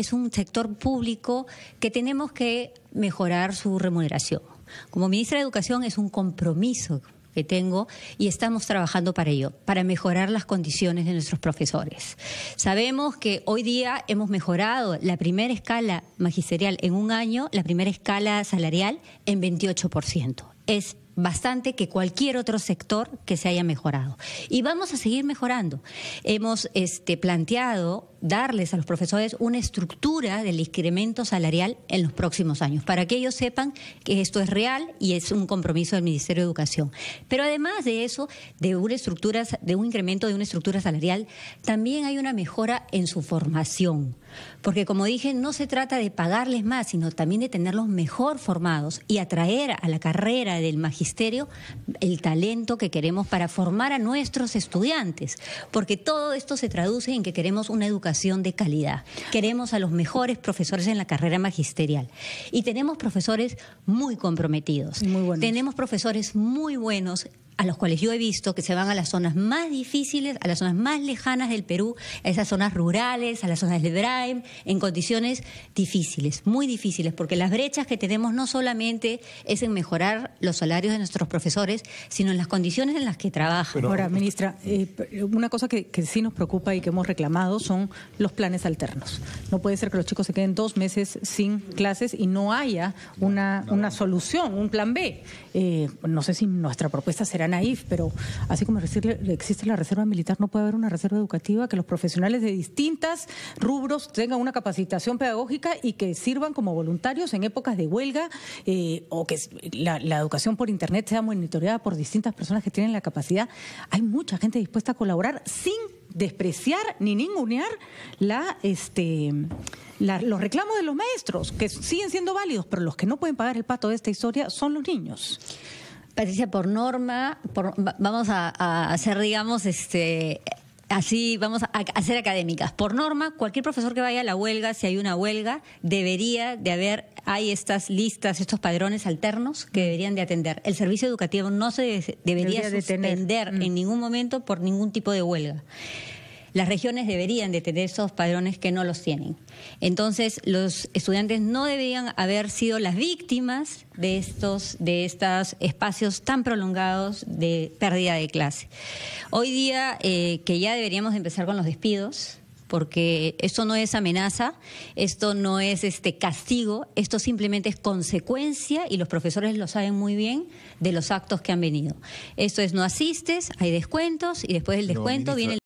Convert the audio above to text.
es un sector público que tenemos que mejorar su remuneración. Como ministra de Educación es un compromiso que tengo y estamos trabajando para ello, para mejorar las condiciones de nuestros profesores. Sabemos que hoy día hemos mejorado la primera escala magisterial en un año, la primera escala salarial en 28%. Es bastante que cualquier otro sector que se haya mejorado. Y vamos a seguir mejorando. Hemos este, planteado darles a los profesores una estructura del incremento salarial en los próximos años, para que ellos sepan que esto es real y es un compromiso del Ministerio de Educación. Pero además de eso, de una estructura, de un incremento de una estructura salarial, también hay una mejora en su formación. Porque como dije, no se trata de pagarles más, sino también de tenerlos mejor formados y atraer a la carrera del magisterio el talento que queremos para formar a nuestros estudiantes. Porque todo esto se traduce en que queremos una educación de calidad. Queremos a los mejores profesores en la carrera magisterial. Y tenemos profesores muy comprometidos. Tenemos profesores muy buenos a los cuales yo he visto que se van a las zonas más difíciles, a las zonas más lejanas del Perú, a esas zonas rurales, a las zonas de Braem, en condiciones difíciles, muy difíciles, porque las brechas que tenemos no solamente es en mejorar los salarios de nuestros profesores, sino en las condiciones en las que trabajan. Ahora, ministra, eh, una cosa que, sí nos preocupa y que hemos reclamado son los planes alternos. No puede ser que los chicos se queden dos meses sin clases y no haya una, solución, un plan B. Eh, no sé si nuestra propuesta será naif, pero así como decirle existe la reserva militar, no puede haber una reserva educativa que los profesionales de distintas rubros tengan una capacitación pedagógica y que sirvan como voluntarios en épocas de huelga eh, o que la, educación por Internet sea monitoreada por distintas personas que tienen la capacidad. Hay mucha gente dispuesta a colaborar sin despreciar ni ningunear la, este, los reclamos de los maestros, que siguen siendo válidos, pero los que no pueden pagar el pato de esta historia son los niños. Patricia, por norma, vamos a, hacer, digamos, este, así, vamos a, hacer académicas. Por norma, cualquier profesor que vaya a la huelga, si hay una huelga, debería de haber, hay estas listas, estos padrones alternos que deberían de atender. El servicio educativo no se debería, suspender en mm. ningún momento por ningún tipo de huelga. Las regiones deberían de tener esos padrones que no los tienen. Entonces, los estudiantes no deberían haber sido las víctimas de estos, de estos espacios tan prolongados de pérdida de clase. Hoy día, eh, que ya deberíamos empezar con los despidos, porque esto no es amenaza, esto no es este castigo, esto simplemente es consecuencia y los profesores lo saben muy bien de los actos que han venido. Esto es no asistes, hay descuentos y después del descuento viene el